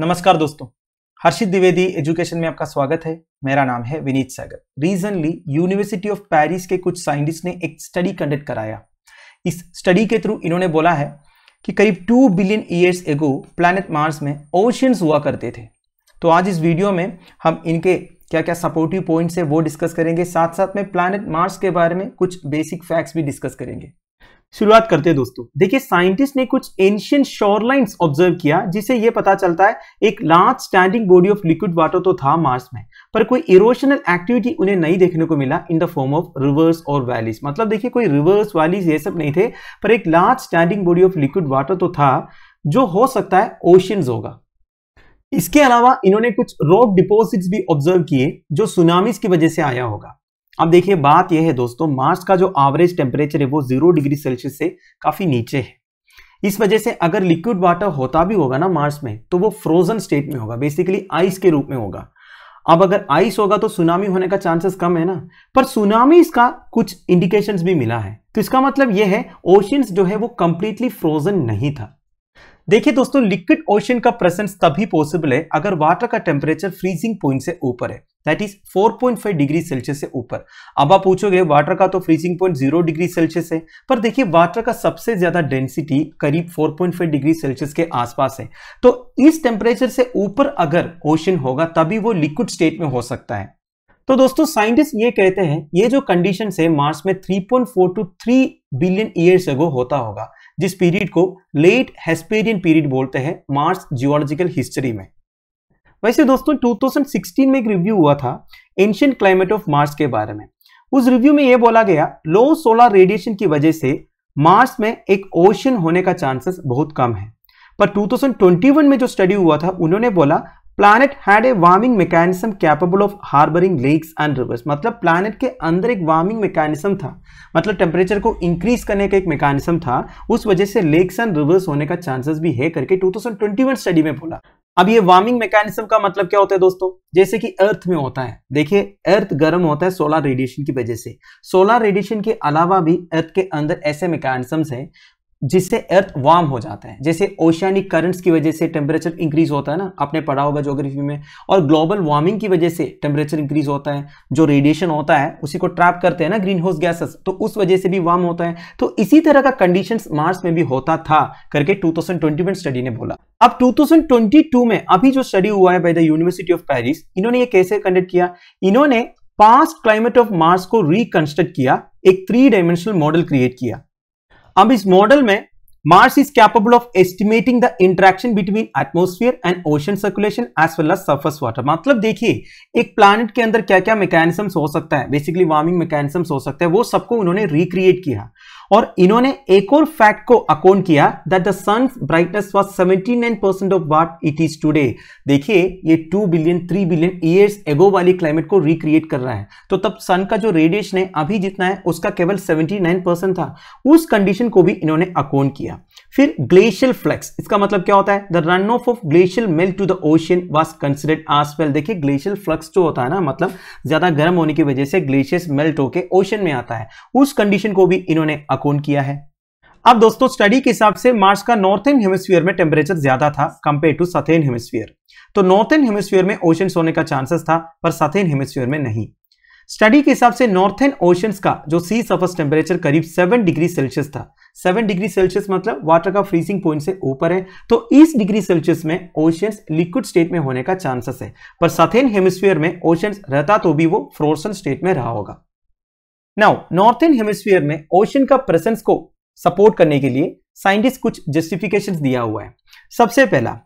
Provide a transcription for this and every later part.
नमस्कार दोस्तों हर्षित द्विवेदी एजुकेशन में आपका स्वागत है मेरा नाम है Vineet Sagar recently university of Paris के कुछ साइंटिस्ट ने एक स्टडी कंडक्ट कराया इस स्टडी के थ्रू इन्होंने बोला है कि करीब two billion years ago planet Mars में ओशियंस हुआ करते थे तो आज इस वीडियो में हम इनके क्या क्या सपोर्टिव पॉइंट्स है वो डिस्कस करेंगे साथ साथ में प्लानट मार्स के बारे में कुछ बेसिक फैक्ट्स भी डिस्कस करेंगे शुरुआत करते हैं दोस्तों देखिए साइंटिस्ट ने कुछ एंशियंट शोरलाइंस ऑब्जर्व किया जिसे यह पता चलता है एक large standing body of liquid water तो था मार्स में पर कोई इरोशनल एक्टिविटी उन्हें नहीं देखने को मिला in the form of rivers और वैलीज मतलब देखिए कोई रिवर्स वैलीज ये सब नहीं थे पर एक large standing body of liquid water तो था जो हो सकता है ओशियंस होगा इसके अलावा इन्होंने कुछ रॉक डिपोजिट भी ऑब्जर्व किए जो सुनामीज की वजह से आया होगा अब देखिए बात यह है दोस्तों मार्च का जो एवरेज टेम्परेचर है वो जीरो डिग्री सेल्सियस से काफी नीचे है इस वजह से अगर लिक्विड वाटर होता भी होगा ना मार्स में तो वो फ्रोजन स्टेट में होगा बेसिकली आइस के रूप में होगा अब अगर आइस होगा तो सुनामी होने का चांसेस कम है ना पर सुनामी इसका कुछ इंडिकेशंस भी मिला है तो इसका मतलब यह है ओशियंस जो है वो कंप्लीटली फ्रोजन नहीं था देखिए दोस्तों लिक्विड ओशन का प्रेजेंस तभी पॉसिबल है अगर वाटर का टेम्परेचर फ्रीजिंग पॉइंट से ऊपर है दैट इज 4.5 डिग्री सेल्सियस से ऊपर अब आप पूछोगे वाटर का तो freezing point zero degree Celsius है पर देखिए वाटर का सबसे ज्यादा डेंसिटी करीब 4.5 डिग्री सेल्सियस के आसपास है तो इस टेम्परेचर से ऊपर अगर ओशन होगा तभी वो लिक्विड स्टेट में हो सकता है तो दोस्तों साइंटिस्ट ये कहते हैं ये जो कंडीशन है मार्स में 3.4 टू 3 बिलियन ईयर्स अगो होता होगा जिस पीरियड को लेट हेस्पेरियन पीरियड बोलते हैं मार्स जियोलॉजिकल हिस्ट्री में वैसे दोस्तों 2016 में एक रिव्यू हुआ था एंशियन क्लाइमेट ऑफ मार्स के बारे में उस रिव्यू में यह बोला गया लो सोलर रेडिएशन की वजह से मार्स में एक ओशन होने का चांसेस बहुत कम है पर 2021 में जो स्टडी हुआ था उन्होंने बोला planet had a warming mechanism capable of harbouring lakes and rivers मतलब प्लानट के अंदर एक वार्मिंग मैकेनिज्म था मतलब टेम्परेचर को इंक्रीज करने का एक मैकेनिज्म था उस वजह से लेक्स एंड रिवर्स होने का चांसेस भी है करके 2021 स्टडी में बोला अब ये वार्मिंग मैकेनिज्म का मतलब क्या होता है दोस्तों जैसे कि अर्थ में होता है देखिए अर्थ गर्म होता है सोलर रेडिएशन की वजह से सोलर रेडिएशन के अलावा भी अर्थ के अंदर ऐसे मैकेनिज्म हैं जिससे अर्थ वार्म हो जाता है जैसे ओशियानिक करंट्स की वजह से टेम्परेचर इंक्रीज होता है ना आपने पढ़ा होगा जोग्राफी में और ग्लोबल वार्मिंग की वजह से टेम्परेचर इंक्रीज होता है जो रेडिएशन होता है उसी को ट्रैप करते हैं ना ग्रीन हाउस गैसेस तो उस वजह से भी वार्म होता है तो इसी तरह का कंडीशन मार्स में भी होता था करके टू में स्टडी ने बोला अब टू में अभी जो स्टडी हुआ है by the university of Paris इन्होंने ये कैसे कंडक्ट किया इन्होंने पास्ट क्लाइमेट ऑफ मार्स को रिकंस्ट्रक्ट किया एक थ्री डायमेंशनल मॉडल क्रिएट किया अब इस मॉडल में Mars is capable of estimating the interaction between atmosphere and ocean circulation as well as surface water मतलब देखिए एक प्लानट के अंदर क्या क्या मैकेनिज्म हो सकता है बेसिकली वार्मिंग मैकेनिज्म हो सकता है वो सबको उन्होंने रिक्रिएट किया और इन्होंने एक और फैक्ट को अकाउंट किया that the sun brightness was 79 percent of what it is today देखिए ये 2 बिलियन 3 बिलियन ईयर्स एगो वाली क्लाइमेट को रिक्रिएट कर रहा है तो तब सन का जो रेडिएशन है अभी जितना है उसका केवल 79 परसेंट था उस कंडीशन को भी इन्होंने अकाउंट किया फिर ग्लेशियल फ्लैक्स इसका मतलब क्या होता है the run off off glacial melt to the ocean was considered as well देखिए ग्लेशियल फ्लक्स जो होता है ना मतलब ज्यादा गर्म होने की वजह से ग्लेशियस मेल्ट होकर ओशन में आता है उस कंडीशन को भी इन्होंने कौन किया है अब दोस्तों स्टडी के हिसाब से मार्च का नॉर्थर्न हेमिस्फीयर में टेम्परेचर ज्यादा था कंपेयर टू सथेन हेमिस्फीयर तो नॉर्थर्न हेमिस्फीयर में ओशन होने का चांसेस था पर सथेन हेमिस्फीयर में नहीं स्टडी के हिसाब से नॉर्थर्न ओशन का जो सी सफर्स टेम्परेचर करीब सेवन डिग्री सेल्सियस था सेवन डिग्री सेल्सियस मतलब वाटर का फ्रीजिंग पॉइंट से ऊपर है तो इस डिग्री सेल्सियस में ओशन लिक्विड स्टेट में होने का चांसेस है पर सथेन हेमिस्फीयर में ओशन रहता तो भी वो फ्रोसन स्टेट में रहा होगा नाउ नॉर्थर्न हेमिस्फीयर में ओशन का प्रेजेंस को सपोर्ट करने के लिए साइंटिस्ट कुछ जस्टिफिकेशन दिया हुआ है सबसे पहला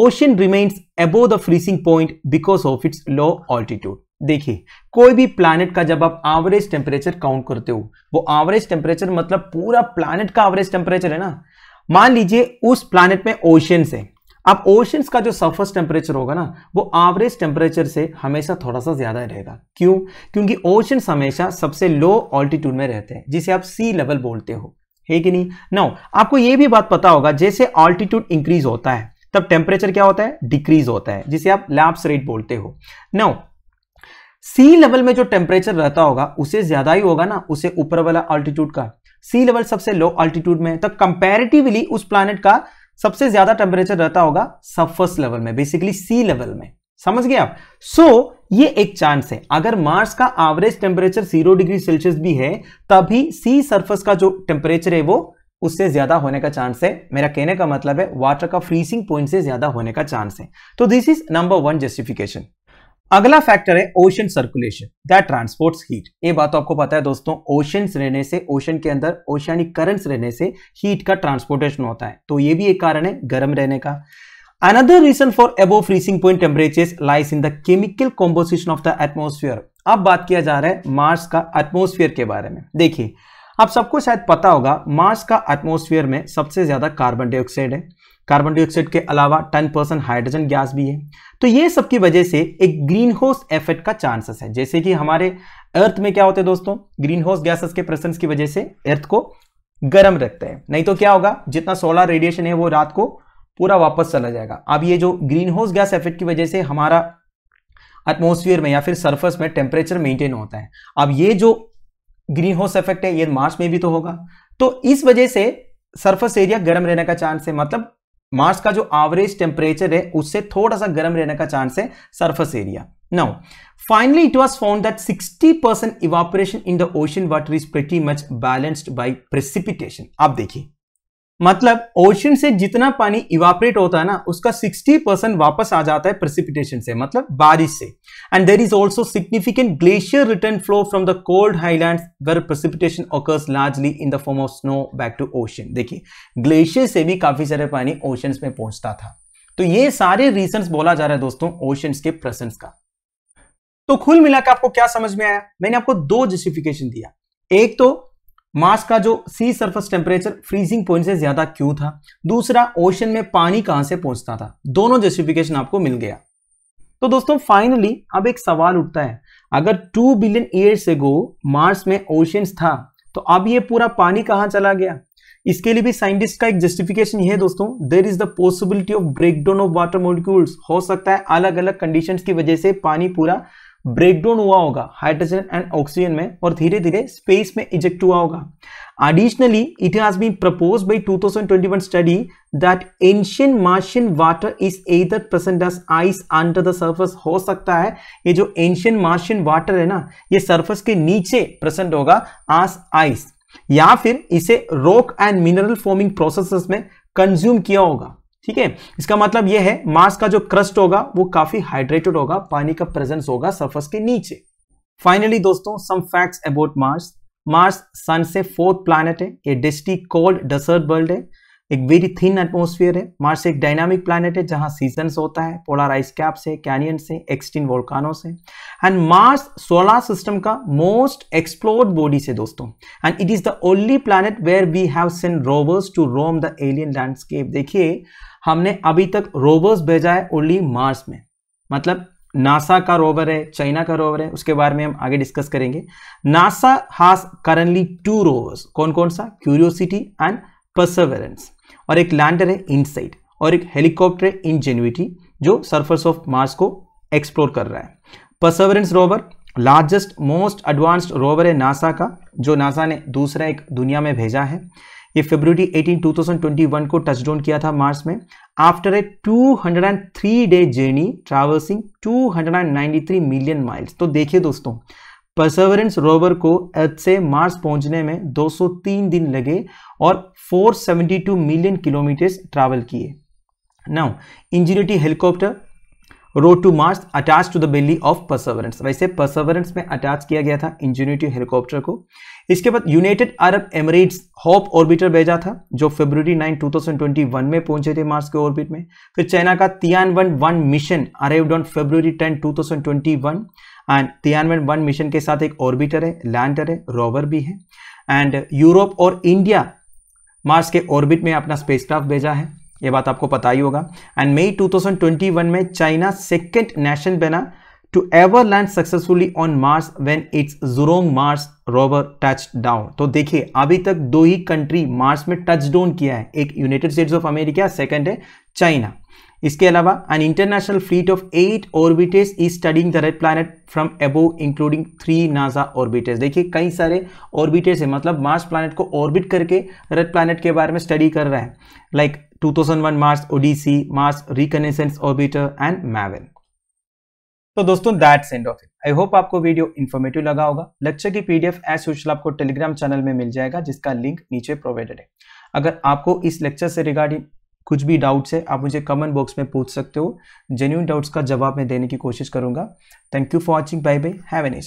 ocean remains above the freezing point because of its low altitude देखिए कोई भी प्लानट का जब आप एवरेज टेम्परेचर काउंट करते हो वो एवरेज टेम्परेचर मतलब पूरा प्लानट का एवरेज टेम्परेचर है ना मान लीजिए उस प्लानट में ओशन है अब ओशंस का जो सर्फस टेम्परेचर होगा ना वो एवरेज टेम्परेचर से हमेशा थोड़ा सा ज़्यादा रहेगा क्यों क्योंकि ओशंस हमेशा सबसे लो ऑल्टीट्यूड में रहते हैं जिसे आप सी लेवल बोलते हो है कि नहीं नौ आपको ये भी बात पता होगा जैसे ऑल्टीट्यूड इंक्रीज होता है तब टेम्परेचर क्या होता है डिक्रीज होता है जिसे आप लैप्स रेट बोलते हो नौ सी लेवल में जो टेम्परेचर रहता होगा उसे ज्यादा ही होगा ना उसे ऊपर वाला ऑल्टीट्यूड का सी लेवल सबसे लो ऑल्टीट्यूड में तब कंपेरेटिवली उस प्लानट का सबसे ज्यादा टेम्परेचर रहता होगा सफर्स लेवल में बेसिकली सी लेवल में समझ गए आप सो so, ये एक चांस है अगर मार्स का average temperature zero degree Celsius भी है तभी सी सरफेस का जो टेम्परेचर है वो उससे ज्यादा होने का चांस है मेरा कहने का मतलब है वाटर का फ्रीजिंग पॉइंट से ज्यादा होने का चांस है तो this is number one justification अगला फैक्टर है ocean circulation that transports heat ये बात तो आपको पता है दोस्तों ओशन रहने से ओशन के अंदर ओशनिक करंट्स रहने से हीट का ट्रांसपोर्टेशन होता है तो ये भी एक कारण है गर्म रहने का another reason for above freezing point temperature lies in the chemical composition of the atmosphere अब बात किया जा रहा है मार्स का एटमोस्फियर के बारे में देखिए आप सबको शायद पता होगा मार्स का एटमोस्फियर में सबसे ज्यादा कार्बन डाइऑक्साइड है कार्बन डाइऑक्साइड के अलावा 10 परसेंट हाइड्रोजन गैस भी है तो ये सब की वजह से एक ग्रीन हाउस इफेक्ट का चांसेस है जैसे कि हमारे अर्थ में क्या होते हैं दोस्तों ग्रीन हाउस गैसेस के प्रेजेंस की वजह से अर्थ को गर्म रखते हैं नहीं तो क्या होगा जितना सोलर रेडिएशन है वो रात को पूरा वापस चला जाएगा अब ये जो ग्रीन हाउस गैस इफेक्ट की वजह से हमारा एटमोसफियर में या फिर सर्फस में टेम्परेचर मेंटेन होता है अब ये जो ग्रीन हाउस इफेक्ट है ये मार्च में भी तो होगा तो इस वजह से सरफेस एरिया गर्म रहने का चांस है मतलब मार्स का जो एवरेज टेम्परेचर है उससे थोड़ा सा गर्म रहने का चांस है surface area now finally it was found that 60% percent evaporation in the ocean water is pretty much balanced by precipitation आप देखिए मतलब ओशन से जितना पानी इवापरेट होता है ना उसका 60 परसेंट वापस आ जाता है प्रेसिपिटेशन से मतलब बारिश से and there is also significant glacier return flow from the cold highland where precipitation occurs largely in the form of snow back to ocean देखिए ग्लेशियर से भी काफी सारे पानी ओशन में पहुंचता था तो ये सारे रीजन बोला जा रहा है दोस्तों ओशन के प्रसन्स का तो खुल मिलाकर आपको क्या समझ में आया मैंने आपको दो जस्टिफिकेशन दिया एक तो मार्स का जो sea surface temperature freezing point से ज्यादा क्यों था दूसरा ओशन में पानी कहां से पहुंचता था दोनों जस्टिफिकेशन आपको मिल गया तो दोस्तों फाइनली अब एक सवाल उठता है अगर two billion years go Mars में ओशंस था तो अब ये पूरा पानी कहां चला गया इसके लिए भी साइंटिस्ट का एक जस्टिफिकेशन है दोस्तों there is the possibility of breakdown of water molecules हो सकता है अलग अलग कंडीशंस की वजह से पानी पूरा ब्रेकडाउन हुआ होगा हाइड्रोजन एंड ऑक्सीजन में और धीरे धीरे स्पेस में इजेक्ट हुआ होगा additionally it has been propose by two study that ancient Martian water is either present as ice under the surface हो सकता है ये जो एंशियन मार्शियन वाटर है ना ये सर्फस के नीचे प्रेजेंट होगा आस आइस या फिर इसे rock and mineral forming process में कंज्यूम किया होगा ठीक है इसका मतलब यह है मार्स का जो क्रस्ट होगा वो काफी हाइड्रेटेड होगा पानी का प्रेजेंस होगा सर्फस के नीचे फाइनली दोस्तों some facts about Mars Mars sun से फोर्थ प्लानट है ये डिस्टी कोल्ड डेसर्ट वर्ल्ड है एक वेरी थिन एटमोसफियर है मार्स एक डायनामिक प्लानट है जहां सीजन होता है पोलर आइस कैप से कैनियन से एक्सटिन वोल्कानो से एंड मार्स सोलर सिस्टम का मोस्ट एक्सप्लोर्ड बॉडी से दोस्तों and it is the only planet where we have sent rovers to roam the alien landscape देखिए हमने अभी तक रोवर्स भेजा है ओनली मार्स में मतलब नासा का रोवर है चाइना का रोवर है उसके बारे में हम आगे डिस्कस करेंगे NASA has currently two rovers कौन कौन सा क्यूरियोसिटी एंड परसवरेंस और एक लैंडर है इनसाइड और एक हेलीकॉप्टर है इनजेन्युटी जो सरफेस ऑफ मार्स को एक्सप्लोर कर रहा है Perseverance rover largest most advanced rover है नासा का जो नासा ने दूसरा एक दुनिया में भेजा है ये फेब्रुवरी 18 2021 को टच डाउन किया था मार्स में after a 203 day journey traversing 293 million miles तो देखिए दोस्तों परसवरेंस रोवर को अर्थ से मार्स पहुंचने में 203 दिन लगे और 472 मिलियन किलोमीटर्स ट्रैवल किए now Ingenuity helicopter rode to Mars attach to the belly of Perseverance वैसे परसवरेंस में अटैच किया गया था इंजीनियरिटी हेलीकॉप्टर को इसके बाद United Arab Emirates Hope orbiter भेजा था जो फरवरी 9 2021 में पहुंचे थे मार्स के ऑर्बिट में फिर चाइना का Tianwen mission arrive on February ten two and Tianwen one mission के साथ एक ऑर्बिटर है लैंडर है रोवर भी है एंड यूरोप और इंडिया मार्स के ऑर्बिट में अपना स्पेसक्राफ्ट भेजा है ये बात आपको पता ही होगा एंड मई 2021 में चाइना सेकेंड नेशन बना to ever land successfully on Mars when its Zhurong Mars rover touch down तो देखिए अभी तक दो ही कंट्री मार्स में टच डाउन किया है एक United States of America second है चाइना इसके अलावा an international fleet of eight orbiters is studying the red planet from above including three NASA orbiters देखिए कई सारे ऑर्बिटर्स है मतलब मार्स प्लानट को ऑर्बिट करके रेड प्लानट के बारे में स्टडी कर रहा है like like 2001 Mars Odyssey Mars reconnaissance orbiter and MAVEN तो दोस्तों that's end of I hope आपको वीडियो इन्फॉर्मेटिव लगा होगा लेक्चर की पीडीएफ एज यूजल आपको टेलीग्राम चैनल में मिल जाएगा जिसका लिंक नीचे प्रोवाइडेड है अगर आपको इस लेक्चर से रिगार्डिंग कुछ भी डाउट्स है आप मुझे कमेंट बॉक्स में पूछ सकते हो जेन्यून डाउट्स का जवाब मैं देने की कोशिश करूँगा thank you for watching bye bye have A